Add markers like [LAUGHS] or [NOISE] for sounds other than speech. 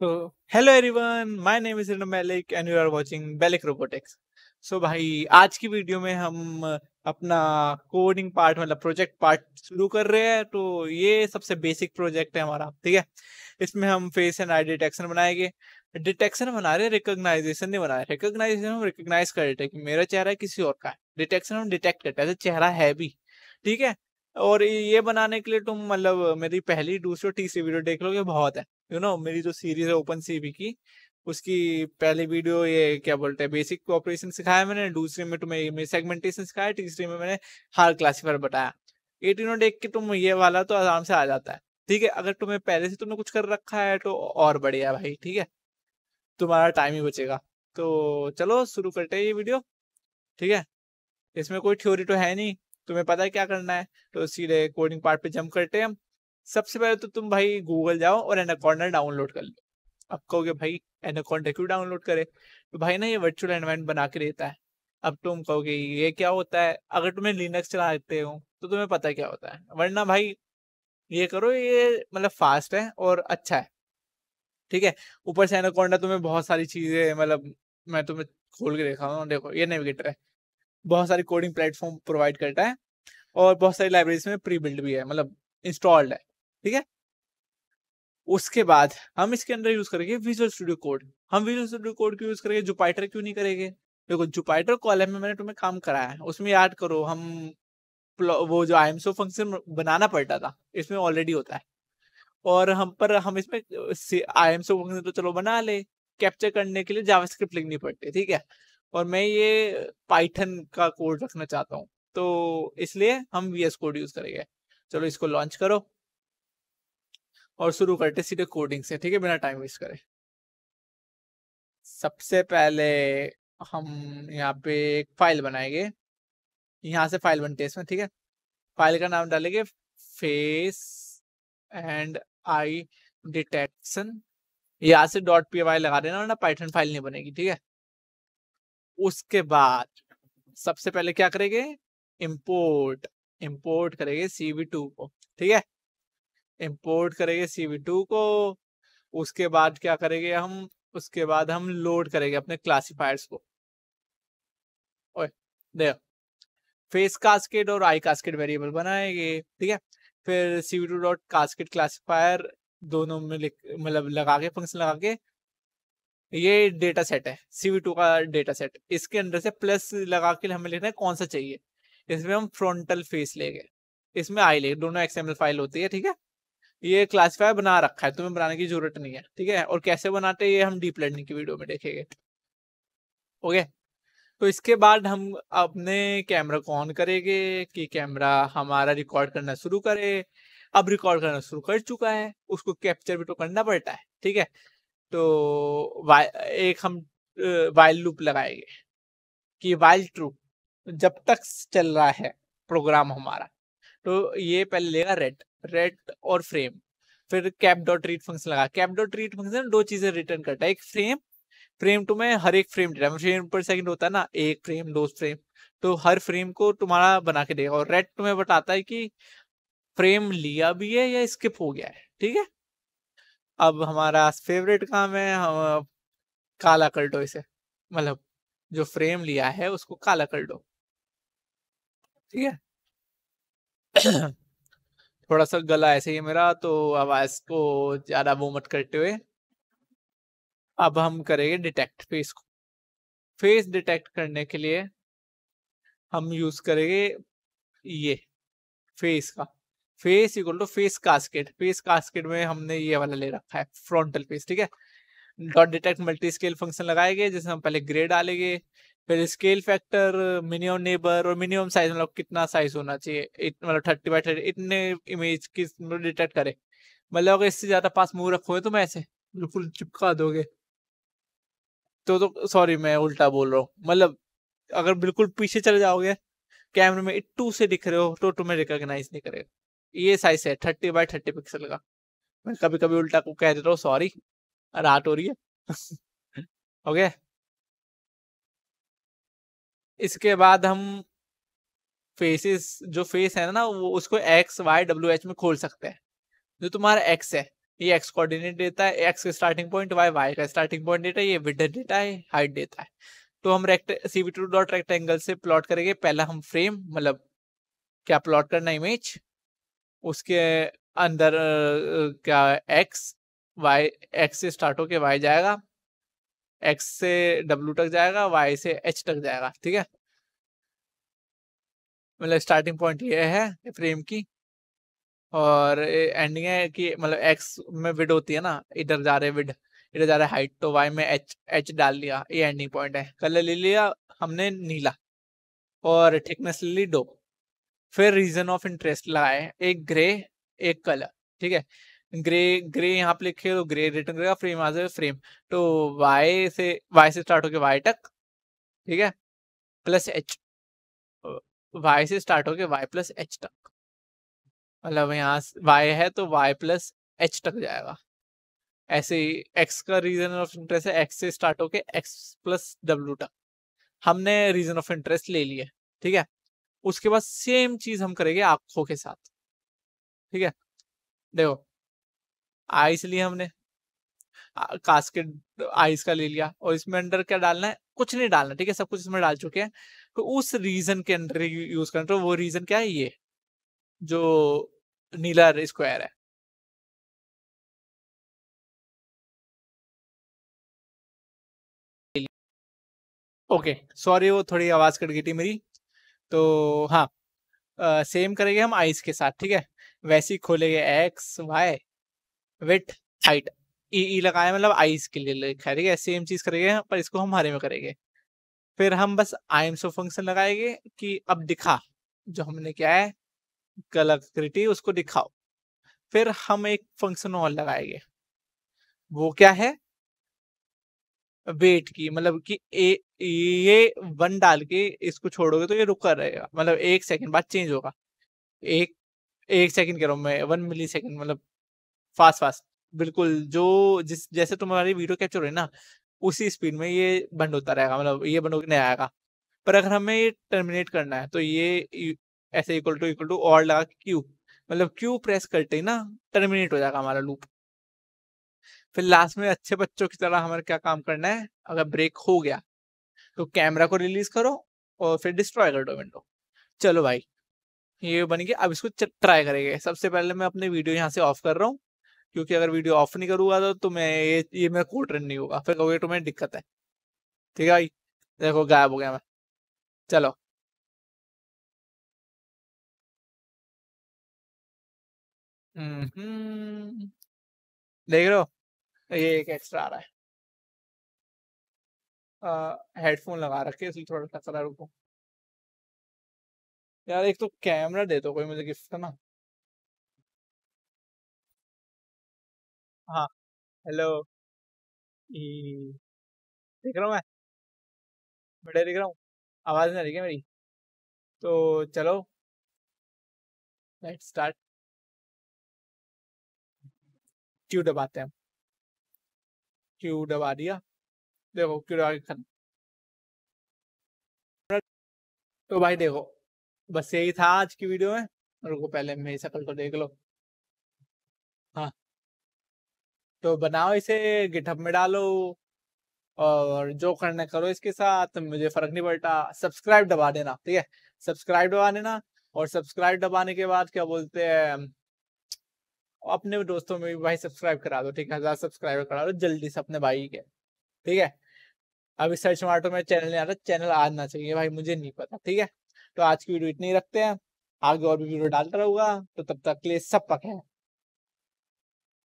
तो hello everyone my name is Rinam and you are watching Belik robotics so भाई आज की वीडियो में हम अपना कोडिंग पार्ट मतलब प्रोजेक्ट पार्ट शुरू कर रहे हैं तो ये सबसे बेसिक प्रोजेक्ट है हमारा ठीक है इसमें हम फेस एंड आई डिटेक्शन बनाएंगे डिटेक्शन बना रहे रिकोगनाइजेशन नहीं बना रहे रिकोगनाइजेशन हम रिकोगनाइज कर रहे कि मेरा चेहरा किसी और का है डिटेक्शन हम डिटेक्ट करते हैं चेहरा है भी ठीक है और ये बनाने के लिए तुम मतलब मेरी पहली दूसरी तीसरी वीडियो देख लोगे बहुत है यू नो मेरी जो सीरीज है ओपन सीबी की उसकी पहली वीडियो ये क्या बोलते हैं बेसिक ऑपरेशन सिखाया मैंने दूसरे में तुम्हें में सेगमेंटेशन सिखाया तीसरे में मैंने हार क्लासीफायर बताया ये तीनों oh देख के तुम ये वाला तो आराम से आ जाता है ठीक है अगर तुम्हें पहले से तुमने कुछ कर रखा है तो और बढ़िया भाई ठीक है तुम्हारा टाइम ही बचेगा तो चलो शुरू करते हैं ये वीडियो ठीक है इसमें कोई थ्योरी तो है नहीं तुम्हें पता है क्या करना है तो सीधे कोडिंग पार्ट पे जंप करते हैं हम सबसे पहले तो तुम भाई गूगल जाओ और एनाकोंडा डाउनलोड कर लो अब कहोगे भाई एनाकोंडा क्यों डाउनलोड करे तो भाई ना ये वर्चुअल एनवायरमेंट बना के देता है अब तुम कहोगे ये क्या होता है अगर तुम्हें लिनक्स चलाते हो तो तुम्हें पता क्या होता है वरना भाई ये करो ये मतलब फास्ट है और अच्छा है ठीक है ऊपर से एनाकोंडा तुम्हें बहुत सारी चीजें मतलब मैं तुम्हें खोल के देखा हूँ देखो ये नेविगेटर है बहुत सारी कोडिंग प्लेटफॉर्म प्रोवाइड करता है और बहुत सारी लाइब्रेरीज में प्री बिल्ड भी है मतलब इंस्टॉल्ड है ठीक है उसके बाद हम इसके अंदर यूज करेंगे विजुअल स्टूडियो कोड हम विजुअल स्टूडियो कोड क्यों यूज करेंगे जुपाइटर क्यों नहीं करेंगे देखो जुपाइटर कॉलम में मैंने तुम्हें काम कराया है उसमें याद करो हम वो जो आई फंक्शन बनाना पड़ता था इसमें ऑलरेडी होता है और हम पर हम इसमें आई एम फंक्शन तो चलो बना ले कैप्चर करने के लिए जावास्क्रिप्ट लिखनी पड़ती है ठीक है और मैं ये पाइथन का कोड रखना चाहता हूँ तो इसलिए हम वी एस कोड यूज करेंगे चलो इसको लॉन्च करो और शुरू करते सीधे कोडिंग से ठीक है बिना टाइम वेस्ट करे सबसे पहले हम यहाँ पे एक फाइल बनाएंगे यहाँ से फाइल बनते हैं इसमें ठीक है फाइल का नाम डालेंगे फेस एंड आई डिटेक्शन यहाँ से डॉट पी लगा देना वरना पाइथन फाइल नहीं बनेगी ठीक है उसके बाद सबसे पहले क्या करेंगे इम्पोर्ट इम्पोर्ट करेंगे वी टू को ठीक है इम्पोर्ट करेंगे सी को उसके बाद क्या करेंगे हम उसके बाद हम लोड करेंगे अपने क्लासीफायर्स को देख देखो फेस कास्केट और आई कास्केट वेरिएबल बनाएंगे ठीक है फिर C V two dot cascade classifier दोनों में मतलब लगा के फंक्शन लगा के ये डेटा सेट है सीवी टू का डेटा सेट इसके अंदर से प्लस लगा के हमें लिखना है कौन सा चाहिए इसमें हम फ्रंटल फेस लेंगे इसमें आई ले दोनों एक्सएमएल फाइल होती है ठीक है ये क्लासीफायर बना रखा है तुम्हें बनाने की जरूरत नहीं है ठीक है और कैसे बनाते हैं ये हम डीप लर्निंग की वीडियो में देखेंगे ओके तो इसके बाद हम अपने कैमरा को ऑन करेंगे कि कैमरा हमारा रिकॉर्ड करना शुरू करे अब रिकॉर्ड करना शुरू कर चुका है उसको कैप्चर भी तो करना पड़ता है ठीक है तो एक हम वाइल्ड लूप लगाएंगे कि वाइल्ड ट्रू जब तक चल रहा है प्रोग्राम हमारा तो ये पहले लेगा रेट रेट और फ्रेम फिर कैप डॉट रीड फंक्शन लगा कैप डॉट रीड फंक्शन दो चीजें रिटर्न करता है एक फ्रेम फ्रेम में हर एक frame data frame per second होता है ना एक फ्रेम दो फ्रेम तो हर फ्रेम को तुम्हारा बना के देगा और रेड तुम्हें बताता है कि फ्रेम लिया भी है या स्किप हो गया है ठीक है अब हमारा फेवरेट काम है हम, काला कर दो इसे मतलब जो फ्रेम लिया है उसको काला कर दो ठीक है [COUGHS] थोड़ा सा गला ऐसे ही मेरा तो आवाज को ज्यादा वो मत करते हुए अब हम करेंगे डिटेक्ट फेस को फेस डिटेक्ट करने के लिए हम यूज करेंगे ये फेस का face equal to face cascade face cascade में हमने ये वाला ले रखा है फ्रंटल फेस ठीक है dot detect multi scale function लगाएंगे जिसमें हम पहले ग्रे डालेंगे फिर स्केल फैक्टर मिनिमम नेबर और मिनिमम साइज मतलब कितना साइज होना चाहिए इत, मतलब थर्टी बाई थर्टी इतने इमेज की मतलब डिटेक्ट करे मतलब अगर इससे ज्यादा पास मुंह रखोगे तो मैं ऐसे बिल्कुल चिपका दोगे तो तो सॉरी मैं उल्टा बोल रहा हूँ मतलब अगर बिल्कुल पीछे चले जाओगे कैमरे में इट्टू से दिख रहे हो तो तुम्हें रिकॉग्नाइज नहीं करेगा ये साइज है थर्टी बाई थर्टी पिक्सल का मैं कभी कभी उल्टा को कह देता हूँ सॉरी रात हो रही है ओके [LAUGHS] okay? इसके बाद हम फेसेस जो फेस है ना वो उसको एक्स वाई डब्ल्यू एच में खोल सकते हैं जो तुम्हारा एक्स है ये एक्स कोऑर्डिनेट देता है एक्स का स्टार्टिंग पॉइंट वाई वाई का स्टार्टिंग पॉइंट देता है ये विडर देता है हाइट देता है तो हम rect C V two dot rectangle से प्लॉट करेंगे पहला हम फ्रेम मतलब क्या प्लॉट करना इमेज उसके अंदर क्या एक्स वाई एक्स से स्टार्ट होके वाई जाएगा x से w तक जाएगा y से h तक जाएगा ठीक है मतलब स्टार्टिंग पॉइंट ये है फ्रेम की और एंडिंग है कि मतलब x में विड होती है ना इधर जा रहे विड इधर जा रहे हाइट तो y में h h डाल लिया ये एंडिंग पॉइंट है कलर ले लिया हमने नीला और थिकनेस ले ली डो फिर रीजन ऑफ इंटरेस्ट लगाए एक ग्रे एक कलर ठीक है ग्रे ग्रे यहाँ पे लिखे तो ग्रे रिटर्न करेगा फ्रेम आ जाएगा फ्रेम तो वाई से वाई से स्टार्ट होके वाई तक ठीक है प्लस एच वाई से स्टार्ट होके वाई प्लस एच तक मतलब यहाँ वाई है तो वाई प्लस एच तक जाएगा ऐसे ही एक्स का रीजन ऑफ इंटरेस्ट है एक्स से स्टार्ट होके एक्स प्लस डब्ल्यू तक हमने रीजन ऑफ इंटरेस्ट ले लिया ठीक है उसके बाद सेम चीज हम करेंगे आंखों के साथ ठीक है देखो आइस ली हमने कास्केट आइस का ले लिया और इसमें अंडर क्या डालना है कुछ नहीं डालना ठीक है सब कुछ इसमें डाल चुके हैं तो उस रीजन के अंडर यूज करना तो वो रीजन क्या है ये जो नीला स्क्वायर है ओके सॉरी वो थोड़ी आवाज कट गई थी मेरी तो हाँ सेम करेंगे हम आइस के साथ ठीक है वैसे ही खोलेंगे एक्स वाई विथ हाइट ई ई लगाया मतलब आईज के लिए लिखा है ठीक है सेम चीज करेंगे पर इसको हम हरे में करेंगे फिर हम बस आई एम सो फंक्शन लगाएंगे कि अब दिखा जो हमने क्या है कलाकृति उसको दिखाओ फिर हम एक फंक्शन और लगाएंगे वो क्या है वेट की मतलब कि ए ये वन डाल के इसको छोड़ोगे तो ये रुक कर रहेगा मतलब एक सेकंड बाद चेंज होगा एक एक सेकंड कह रहा हूँ मैं वन मिली सेकंड मतलब फास्ट फास्ट बिल्कुल जो जिस जैसे तुम्हारी वीडियो कैप्चर है ना उसी स्पीड में ये बंद होता रहेगा मतलब ये बंद होकर नहीं आएगा पर अगर हमें ये टर्मिनेट करना है तो ये ऐसे इक्वल टू इक्वल टू और लगा क्यू मतलब क्यू प्रेस करते ही ना टर्मिनेट हो जाएगा हमारा लूप फिर लास्ट में अच्छे बच्चों की तरह हमारे क्या काम करना है अगर ब्रेक हो गया तो कैमरा को रिलीज करो और फिर डिस्ट्रॉय कर दो विंडो चलो भाई ये बन गया अब इसको ट्राई करेंगे सबसे पहले मैं अपने वीडियो यहाँ से ऑफ कर रहा हूँ क्योंकि अगर वीडियो ऑफ नहीं करूंगा तो मैं ये ये मेरा कोड रन नहीं होगा फिर कहोगे तुम्हें दिक्कत है ठीक है भाई देखो गायब हो गया मैं चलो हम्म। देख रहे हो ये एक एक्स्ट्रा आ रहा है हेडफोन लगा रखे इसलिए थोड़ा टकरा रुको यार एक तो कैमरा दे दो कोई मुझे गिफ्ट का ना हाँ हेलो देख रहा हूँ मैं बड़े देख रहा हूँ आवाज़ नहीं आ रही क्या मेरी तो चलो लेट स्टार्ट क्यू दबाते हैं क्यू दबा दिया देखो क्यू दबा के तो भाई देखो बस यही था आज की वीडियो में रुको पहले मेरी शक्ल को देख लो हाँ तो बनाओ इसे गिटअप में डालो और जो करने करो इसके साथ मुझे फर्क नहीं पड़ता सब्सक्राइब दबा देना ठीक है सब्सक्राइब दबा देना और सब्सक्राइब दबाने के बाद क्या बोलते हैं अपने दोस्तों में भी भाई सब्सक्राइब करा दो ठीक है हजार सब्सक्राइबर करा दो जल्दी से अपने भाई के ठीक है अभी सर्च मार्टो में चैनल नहीं आ रहा चैनल आना चाहिए भाई मुझे नहीं पता ठीक है तो आज की वीडियो इतनी रखते हैं आगे और भी वीडियो डालता रहूंगा तो तब तक के लिए सब पक है